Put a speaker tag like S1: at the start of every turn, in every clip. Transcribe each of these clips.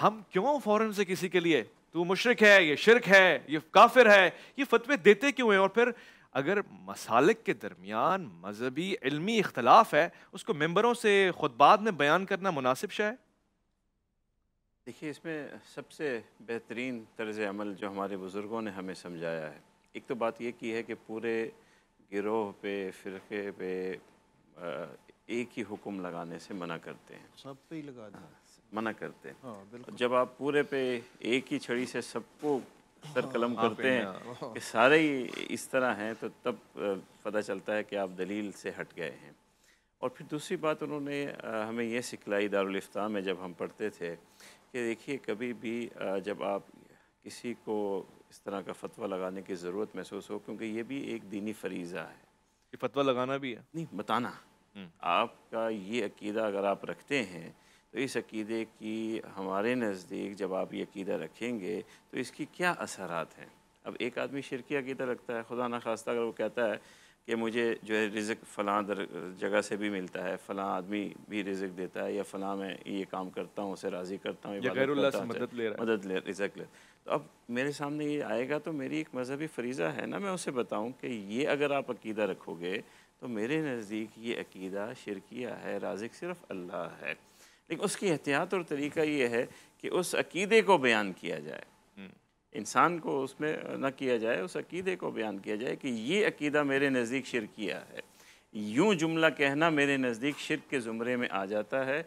S1: हम क्यों फ़ौरन से किसी के लिए तू मुशरक है ये शिरक है ये काफिर है ये फतवे देते क्यों हैं और फिर अगर मसालिक के दरमियान मजहबी इलमी इख्तलाफ है उसको मेम्बरों से खुदबाद में बयान करना मुनासिब शायद देखिए इसमें सबसे बेहतरीन तर्ज अमल जो हमारे बुज़ुर्गों ने हमें समझाया है एक तो बात यह की है कि पूरे गिरोह पे फ़िरके पे एक ही हुक्म लगाने से मना करते हैं सब पे ही लगा दें मना करते हैं हाँ, जब आप पूरे पे एक ही छड़ी से सबको सर हाँ, कलम हाँ, करते हैं कि सारे ही इस तरह हैं तो तब पता चलता है कि आप दलील से हट गए हैं और फिर दूसरी बात उन्होंने हमें यह सिखलाई दारुलफ्ता में जब हम पढ़ते थे कि देखिए कभी भी जब आप किसी को इस तरह का फतवा लगाने की ज़रूरत महसूस हो क्योंकि ये भी एक दीनी फरीज़ा है ये फतवा लगाना भी है नहीं बताना हम्म। आपका ये अकीदा अगर आप रखते हैं तो इस अकीदे की हमारे नज़दीक जब आप ये अकीदा रखेंगे तो इसकी क्या असरात हैं अब एक आदमी शिरकी अकीदा रखता है खुदा न खास्ता अगर वो कहता है कि मुझे जो है रिज़क फ़लाँ जगह से भी मिलता है फ़लाँ आदमी भी रिज़क देता है या फ़लाँ मैं ये काम करता हूँ उसे राज़ी करता हूँ मदद ले रहा मदद ले रिज़क ले तो अब मेरे सामने ये आएगा तो मेरी एक मजहबी फरीज़ा है ना मैं उसे बताऊँ कि ये अगर आप अकीदा रखोगे तो मेरे नज़दीक ये अकीदा शिरकिया है राजिक सिर्फ़ अल्लाह है लेकिन उसकी एहतियात और तरीका ये है कि उस अकीदे को बयान किया जाए हम्म। इंसान को उसमें न किया जाए उस अकीदे को बयान किया जाए कि ये अकीदा मेरे नज़दीक शिरकिया है यूँ जुमला कहना मेरे नज़दीक शिरक के ज़ुमरे में आ जाता है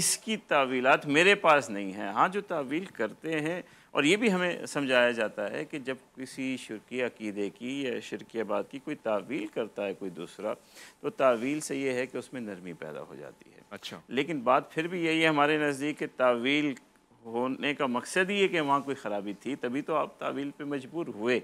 S1: इसकी तावीलात मेरे पास नहीं है हाँ जो तावील करते हैं और ये भी हमें समझाया जाता है कि जब किसी शिरकी अकीदे की या शिरकी बात की कोई तावील करता है कोई दूसरा तो तावील से ये है कि उसमें नरमी पैदा हो जाती है अच्छा लेकिन बात फिर भी यही है हमारे नज़दीक कि तावील होने का मकसद ही है कि वहाँ कोई ख़राबी थी तभी तो आप तावील पर मजबूर हुए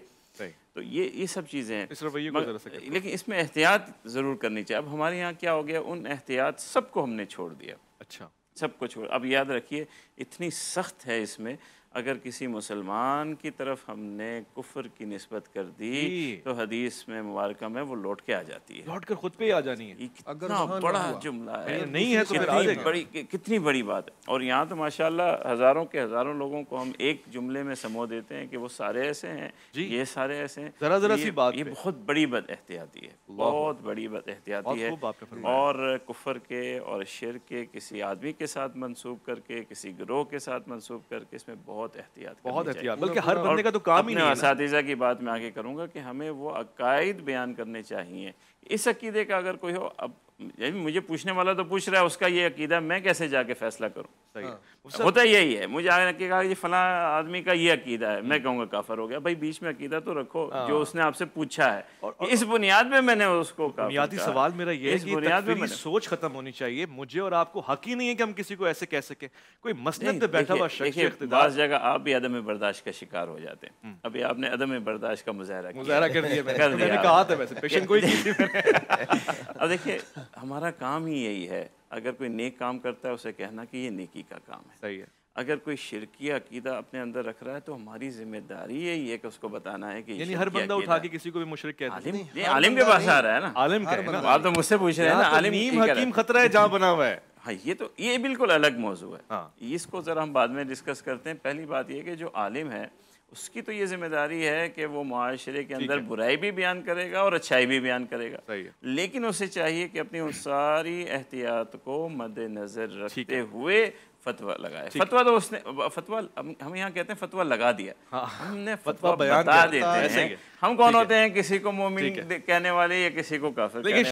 S1: तो ये ये सब चीज़ें हैं लेकिन इसमें एहतियात ज़रूर करनी चाहिए अब हमारे यहाँ क्या हो गया उन एहतियात सबको हमने छोड़ दिया अच्छा सबको छोड़ अब याद रखिए इतनी सख्त है इसमें अगर किसी मुसलमान की तरफ हमने कुफर की नस्बत कर दी तो हदीस में मुबारक में वो लौट के आ जाती है लौट कर खुद पे आ जानी है अगर बड़ा जुमला है नहीं है तो कितनी बड़ी कितनी बड़ी बात है और यहाँ तो माशाल्लाह हज़ारों के हज़ारों लोगों को हम एक जुमले में समो देते हैं कि वो सारे ऐसे हैं ये सारे ऐसे हैं ज़रा ज़रा सी बात ये बहुत बड़ी बद एहतियाती है बहुत बड़ी बद एहतियाती है और कुफर के और शिर के किसी आदमी के साथ मनसूब करके किसी ग्रोह के साथ मनसूब करके इसमें बहुत बहुत एहतियात बहुत एहतियात बल्कि हर बंदे का तो काम ही नहीं है की बात मैं आगे करूंगा कि हमें वो अकायद बयान करने चाहिए इस अकीदे का अगर कोई हो अब मुझे पूछने वाला तो पूछ रहा है उसका ये अकीदा मैं कैसे जाके फैसला करूँ सही हाँ। होता यही है मुझे आगे कहा कि फला आदमी का ये अकीदा है मैं हम्म। कहूँगा काफर हो गया भाई बीच में अकीदा तो रखो हाँ। जो उसने आपसे पूछा है और, और, इस बुनियाद में मैंने उसको बुनियादी सवाल मेरा ये है बुनियाद में सोच खत्म होनी चाहिए मुझे और आपको हक ही नहीं है कि हम किसी को ऐसे कह सके कोई मसलत पे बैठा हुआ शख्स जगह आप भी अदम बर्दाश्त का शिकार हो जाते हैं हम्म। अभी आपने अदम बर्दाश्त का मुजाहरा मुजाहरा कर दिया कहा था वैसे पेशेंट कोई अब देखिए हमारा काम ही यही है अगर कोई नेक काम करता है उसे कहना कि ये नेकी का काम है सही है अगर कोई शिरकी अकीदा अपने अंदर रख रहा है तो हमारी जिम्मेदारी है ये कि उसको बताना है कि यानी हर बंदा उठा के किसी को भी मुशरक कहता है हैं आलिम के पास आ रहा है ना आलिम का आप तो मुझसे पूछ रहे हैं ना तो आलिम नीम हकीम खतरा है जहां बना हुआ है हाँ ये तो ये बिल्कुल अलग मौजू है हाँ। इसको ज़रा हम बाद में डिस्कस करते हैं पहली बात यह कि जो आलिम है उसकी तो ये जिम्मेदारी है कि वो माशरे के अंदर बुराई भी बयान करेगा और अच्छाई भी बयान करेगा लेकिन उसे चाहिए कि अपनी उस सारी एहतियात को मद्देनज़र रखते हुए फतवा लगाया फतवा तो उसने फतवा हम यहाँ कहते हैं फतवा लगा दिया हाँ। हमने फतवा बता देते हैं हम कौन होते हैं किसी को मोमिन कहने वाले या किसी को काफिल